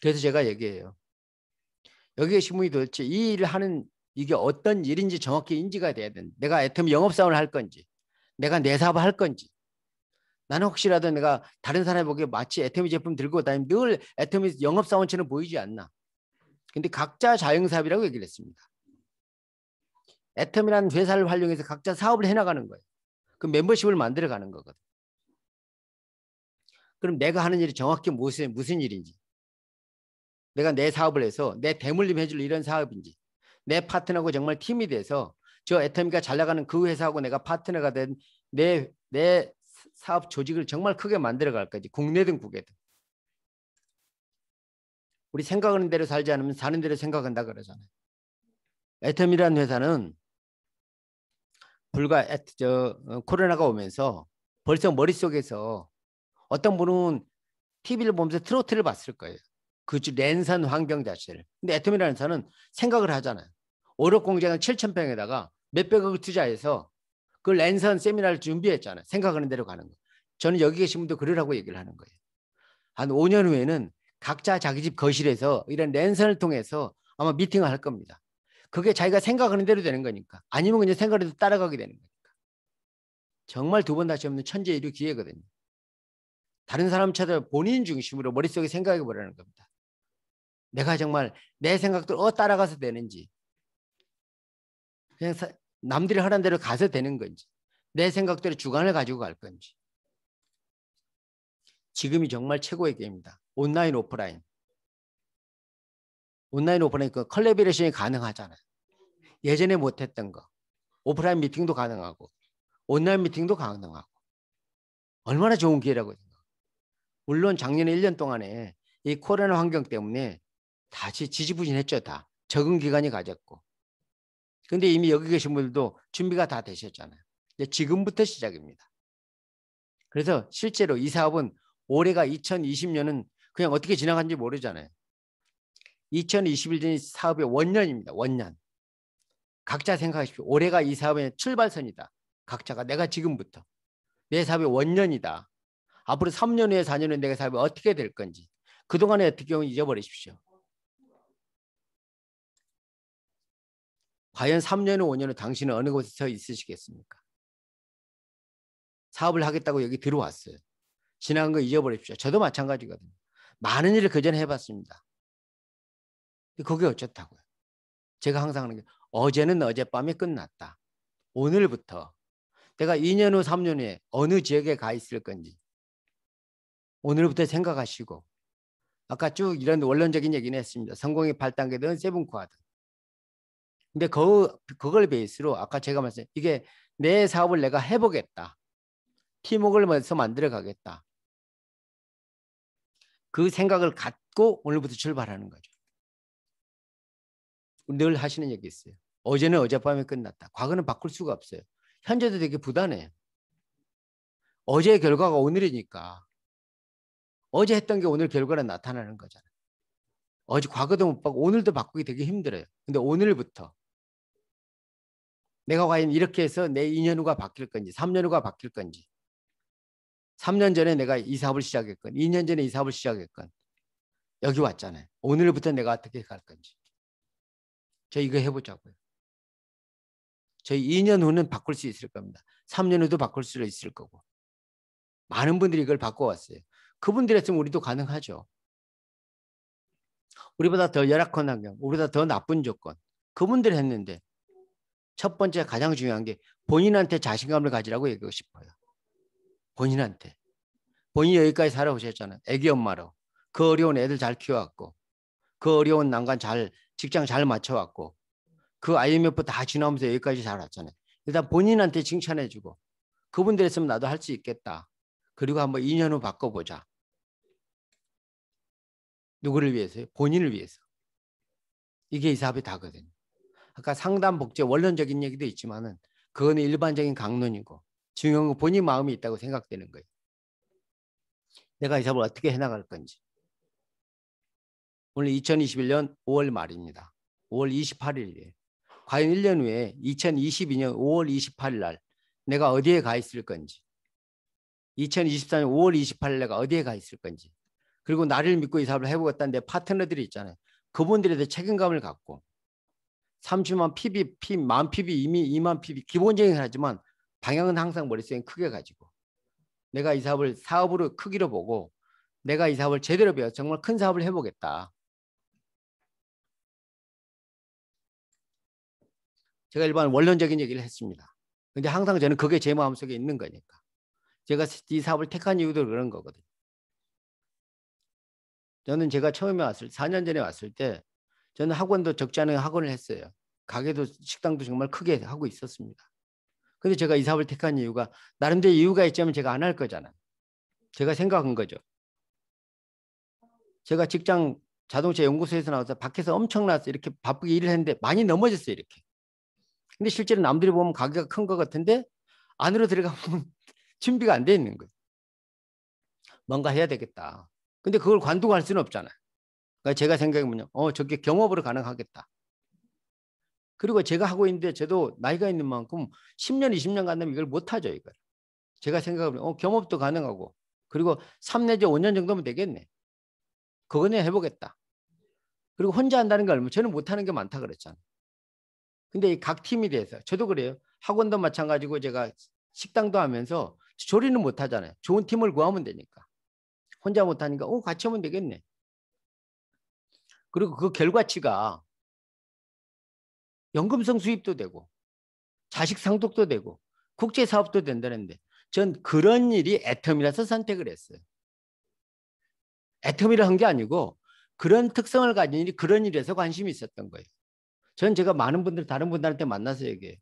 그래서 제가 얘기해요. 여기 계신 분이 도대체 이 일을 하는 이게 어떤 일인지 정확히 인지가 돼야 된다. 내가 애텀 영업사원을 할 건지, 내가 내 사업을 할 건지, 나는 혹시라도 내가 다른 사람이 보기에 마치 애터미 제품 들고 다니면 늘 애터미 영업사원처럼 보이지 않나. 근데 각자 자영사업이라고 얘기를 했습니다. 애터미라는 회사를 활용해서 각자 사업을 해나가는 거예요. 그 멤버십을 만들어가는 거거든. 그럼 내가 하는 일이 정확히 무슨, 무슨 일인지. 내가 내 사업을 해서 내 대물림 해줄 이런 사업인지. 내 파트너하고 정말 팀이 돼서 저 애터미가 잘 나가는 그 회사하고 내가 파트너가 된내내 사업 조직을 정말 크게 만들어 갈거지 국내든 국외든 우리 생각하는 대로 살지 않으면 사는 대로 생각한다 그러잖아요. 애텀이라는 회사는 불과 애, 트저 어, 코로나가 오면서 벌써 머릿속에서 어떤 분은 TV를 보면서 트로트를 봤을 거예요. 그 랜선 환경 자체를. 근데 애텀이라는 회사는 생각을 하잖아요. 오력 공장을 7천 평에다가 몇백억을 투자해서 그 랜선 세미나를 준비했잖아요. 생각하는 대로 가는 거. 저는 여기 계신 분도 그러라고 얘기를 하는 거예요. 한 5년 후에는 각자 자기 집 거실에서 이런 랜선을 통해서 아마 미팅을 할 겁니다. 그게 자기가 생각하는 대로 되는 거니까. 아니면 그냥 생각해도 따라가게 되는 거니까. 정말 두 번 다시 없는 천재일류 기회거든요. 다른 사람 찾아 본인 중심으로 머릿속에 생각해 보라는 겁니다. 내가 정말 내 생각들 어 따라가서 되는지 그냥 사, 남들이 하는 대로 가서 되는 건지 내 생각대로 주관을 가지고 갈 건지 지금이 정말 최고의 게임이다. 온라인 오프라인 온라인 오프라인 그 컬래비레이션이 가능하잖아요. 예전에 못했던 거 오프라인 미팅도 가능하고 온라인 미팅도 가능하고 얼마나 좋은 기회라고 생각. 물론 작년에 1년 동안에 이 코로나 환경 때문에 다시 지지부진했죠 다 적응 기간이 가졌고 근데 이미 여기 계신 분들도 준비가 다 되셨잖아요. 지금부터 시작입니다. 그래서 실제로 이 사업은 올해가 2020년은 그냥 어떻게 지나간지 모르잖아요. 2021년이 사업의 원년입니다. 원년. 각자 생각하십시오. 올해가 이 사업의 출발선이다. 각자가 내가 지금부터. 내 사업의 원년이다. 앞으로 3년 후에 4년 후에 내가 사업이 어떻게 될 건지. 그동안에 어떻게 경면 잊어버리십시오. 과연 3년 후 5년 후 당신은 어느 곳에 서 있으시겠습니까? 사업을 하겠다고 여기 들어왔어요. 지난 거 잊어버립시다. 저도 마찬가지거든요. 많은 일을 그전에 해봤습니다. 그게 어쨌다고요. 제가 항상 하는 게 어제는 어젯밤에 끝났다. 오늘부터 내가 2년 후, 3년 후에 어느 지역에 가 있을 건지 오늘부터 생각하시고 아까 쭉 이런 원론적인 얘기는 했습니다. 성공의 8단계든 세코어든 근데 그, 그걸 베이스로 아까 제가 말씀 이게 내 사업을 내가 해보겠다. 팀웍을 해서 만들어 가겠다. 그 생각을 갖고 오늘부터 출발하는 거죠. 늘 하시는 얘기 있어요. 어제는 어젯밤에 끝났다. 과거는 바꿀 수가 없어요. 현재도 되게 부단해요. 어제의 결과가 오늘이니까 어제 했던 게 오늘 결과로 나타나는 거잖아요. 어제 과거도 못 바꾸고 오늘도 바꾸기 되게 힘들어요. 근데 오늘부터 내가 과연 이렇게 해서 내 2년 후가 바뀔 건지 3년 후가 바뀔 건지 3년 전에 내가 이 사업을 시작했건 2년 전에 이 사업을 시작했건 여기 왔잖아요. 오늘부터 내가 어떻게 갈 건지 저 이거 해보자고요. 저희 2년 후는 바꿀 수 있을 겁니다. 3년 후도 바꿀 수 있을 거고 많은 분들이 이걸 바꿔왔어요. 그분들이었으면 우리도 가능하죠. 우리보다 더 열악한 환경, 우리보다 더 나쁜 조건 그분들 했는데 첫 번째 가장 중요한 게 본인한테 자신감을 가지라고 얘기하고 싶어요. 본인한테. 본인이 여기까지 살아오셨잖아요. 애기 엄마로. 그 어려운 애들 잘 키워왔고 그 어려운 난간 잘 직장 잘 맞춰왔고 그 IMF 다 지나면서 여기까지 잘 왔잖아요. 일단 본인한테 칭찬해주고 그분들 했으면 나도 할 수 있겠다. 그리고 한번 2년 후 바꿔보자. 누구를 위해서요? 본인을 위해서. 이게 이 사업의 다거든요. 아까 그러니까 상담 복제 원론적인 얘기도 있지만은 그건 일반적인 강론이고 중요한 건 본인 마음이 있다고 생각되는 거예요. 내가 이 사업을 어떻게 해나갈 건지. 오늘 2021년 5월 말입니다. 5월 28일이에요. 과연 1년 후에 2022년 5월 28일 날 내가 어디에 가 있을 건지 2024년 5월 28일 내가 어디에 가 있을 건지 그리고 나를 믿고 이 사업을 해보겠다는 내 파트너들이 있잖아요. 그분들에 대해 책임감을 갖고 30만 PB, P, 만 PB, 이미 2만 PB 기본적인 하지만 방향은 항상 머릿속에 크게 가지고 내가 이 사업을 사업으로 크기로 보고 내가 이 사업을 제대로 배워 정말 큰 사업을 해보겠다. 제가 일반 원론적인 얘기를 했습니다. 근데 항상 저는 그게 제 마음속에 있는 거니까. 제가 이 사업을 택한 이유도 그런 거거든요. 저는 제가 처음에 왔을 4년 전에 왔을 때 저는 학원도 적지 않은 학원을 했어요. 가게도 식당도 정말 크게 하고 있었습니다. 근데 제가 이 사업을 택한 이유가 나름대로 이유가 있자면 제가 안 할 거잖아요. 제가 생각한 거죠. 제가 직장 자동차 연구소에서 나와서 밖에서 엄청나서 이렇게 바쁘게 일을 했는데 많이 넘어졌어요 이렇게. 근데 실제로 남들이 보면 가게가 큰 것 같은데 안으로 들어가면 준비가 안 돼 있는 거예요. 뭔가 해야 되겠다. 근데 그걸 관두고 할 수는 없잖아요. 그러니까 제가 생각해보면 어 저게 경업으로 가능하겠다. 그리고 제가 하고 있는데 저도 나이가 있는 만큼 10년, 20년 간다면 이걸 못하죠. 이걸. 제가 생각하면 어, 경업도 가능하고 그리고 3 내지 5년 정도면 되겠네. 그거는 해보겠다. 그리고 혼자 한다는 거 알면 저는 못하는 게 많다 그랬잖아 근데 이 각팀이돼서 저도 그래요. 학원도 마찬가지고 제가 식당도 하면서 조리는 못하잖아요. 좋은 팀을 구하면 되니까. 혼자 못하니까 어 같이 하면 되겠네. 그리고 그 결과치가 연금성 수입도 되고 자식 상속도 되고 국제 사업도 된다는데 전 그런 일이 애텀이라서 선택을 했어요. 애텀이라 한 게 아니고 그런 특성을 가진 일이 그런 일에서 관심이 있었던 거예요. 전 제가 많은 분들 다른 분들한테 만나서 얘기해요.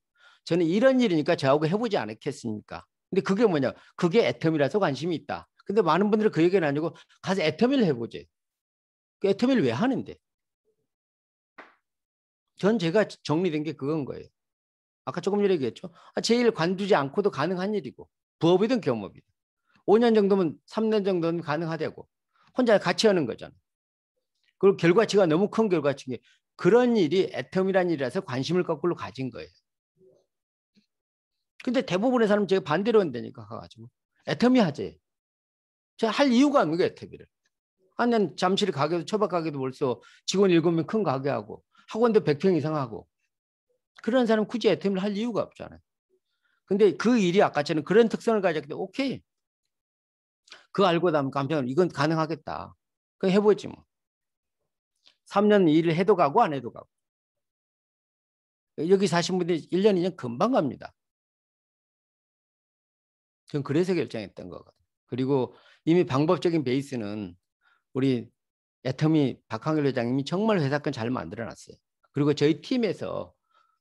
저는 이런 일이니까 저하고 해보지 않겠습니까? 았 근데 그게 뭐냐? 그게 애텀이라서 관심이 있다. 근데 많은 분들은그 얘기는 아니고 가서 애텀이를 해보지. 애터미를 왜 하는데? 전 제가 정리된 게 그건 거예요. 아까 조금 전에 얘기했죠. 아, 제일 관두지 않고도 가능한 일이고 부업이든 경업이든 5년 정도면 3년 정도는 가능하다고 혼자 같이 하는 거잖아. 그리고 결과치가 너무 큰 결과치인 그런 일이 애텀이란 일이라서 관심을 거꾸로 가진 거예요. 근데 대부분의 사람은 제가 반대로 한다니까 가가지고 애텀이 하재. 제가 할 이유가 없는 거예요, 애텀이를. 한년 잠실 가게도 초박 가게도 벌써 직원 7명 큰 가게하고 학원도 100평 이상 하고 그런 사람 굳이 애템을 할 이유가 없잖아요. 근데 그 일이 아까처럼 그런 특성을 가졌기 때문에 오케이. 그거 알고 나면 깜짝 이건 가능하겠다. 그 해보지 뭐. 3년 일을 해도 가고 안 해도 가고. 여기 사신 분들이 1년, 2년 금방 갑니다. 전 그래서 결정했던 거거든요. 그리고 이미 방법적인 베이스는 우리 애터미 박항일 회장님이 정말 회사건 잘 만들어놨어요. 그리고 저희 팀에서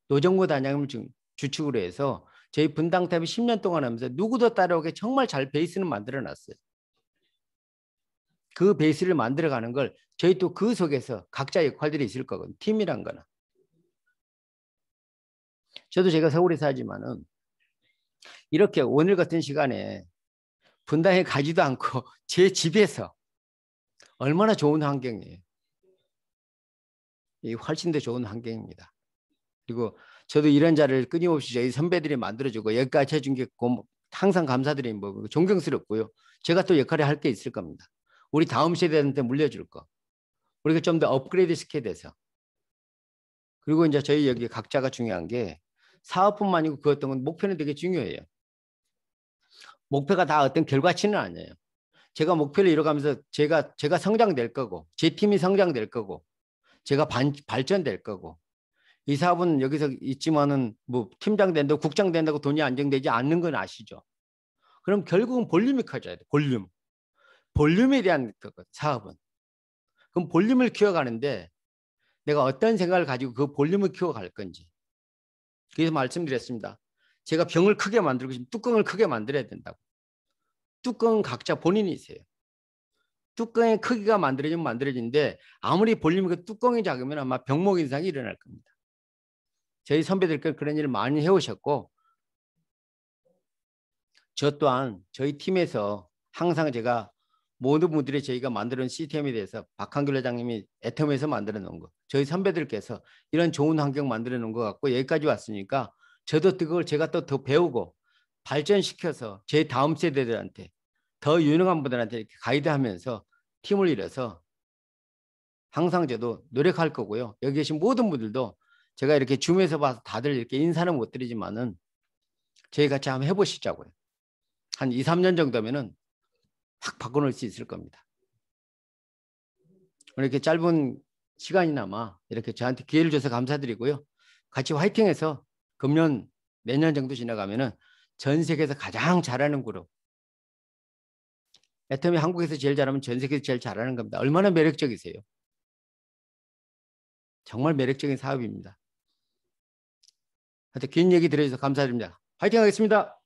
노정고 단장님을 주축으로 해서 저희 분당 탑이 10년 동안 하면서 누구도 따라오게 정말 잘 베이스는 만들어놨어요. 그 베이스를 만들어가는 걸 저희 또 그 속에서 각자 역할들이 있을 거거든요. 팀이란 거는. 저도 제가 서울에 살지만은 이렇게 오늘 같은 시간에 분당에 가지도 않고 제 집에서 얼마나 좋은 환경이에요. 이 훨씬 더 좋은 환경입니다. 그리고 저도 이런 자를 끊임없이 저희 선배들이 만들어주고 여기까지 해준 게 고, 항상 감사드리는 존경스럽고요. 제가 또 역할을 할 게 있을 겁니다. 우리 다음 세대한테 물려줄 거. 우리가 좀 더 업그레이드 시켜야 돼서. 그리고 이제 저희 여기 각자가 중요한 게 사업뿐만 아니고 그 어떤 건 목표는 되게 중요해요. 목표가 다 어떤 결과치는 아니에요. 제가 목표를 이뤄가면서 제가 제가 성장될 거고 제 팀이 성장될 거고 제가 반, 발전될 거고 이 사업은 여기서 있지만은 뭐 팀장 된다고 국장 된다고 돈이 안정되지 않는 건 아시죠? 그럼 결국은 볼륨이 커져야 돼. 볼륨. 볼륨에 대한 그, 그 사업은. 그럼 볼륨을 키워가는데 내가 어떤 생각을 가지고 그 볼륨을 키워갈 건지. 그래서 말씀드렸습니다. 제가 병을 크게 만들고 지금 뚜껑을 크게 만들어야 된다고. 뚜껑은 각자 본인이세요. 뚜껑의 크기가 만들어지면 만들어진데 아무리 볼륨이 그 뚜껑이 작으면 아마 병목 인상이 일어날 겁니다. 저희 선배들께 그런 일을 많이 해오셨고 저 또한 저희 팀에서 항상 제가 모든 분들이 저희가 만드는 시스템에 대해서 박한길 회장님이 애텀에서 만들어 놓은 거 저희 선배들께서 이런 좋은 환경 만들어 놓은 것 같고 여기까지 왔으니까 저도 그걸 제가 또 더 배우고 발전시켜서 제 다음 세대들한테 더 유능한 분들한테 이렇게 가이드하면서 팀을 이뤄서 항상 저도 노력할 거고요. 여기 계신 모든 분들도 제가 이렇게 줌에서 봐서 다들 이렇게 인사는 못 드리지만은 저희 같이 한번 해보시자고요. 한 2, 3년 정도면은 확 바꿔놓을 수 있을 겁니다. 이렇게 짧은 시간이나마 이렇게 저한테 기회를 줘서 감사드리고요. 같이 화이팅해서 금년 몇 년 정도 지나가면은 전 세계에서 가장 잘하는 그룹 애터미 한국에서 제일 잘하면 전 세계에서 제일 잘하는 겁니다. 얼마나 매력적이세요? 정말 매력적인 사업입니다. 하여튼 긴 얘기 들어주셔서 감사드립니다. 화이팅 하겠습니다.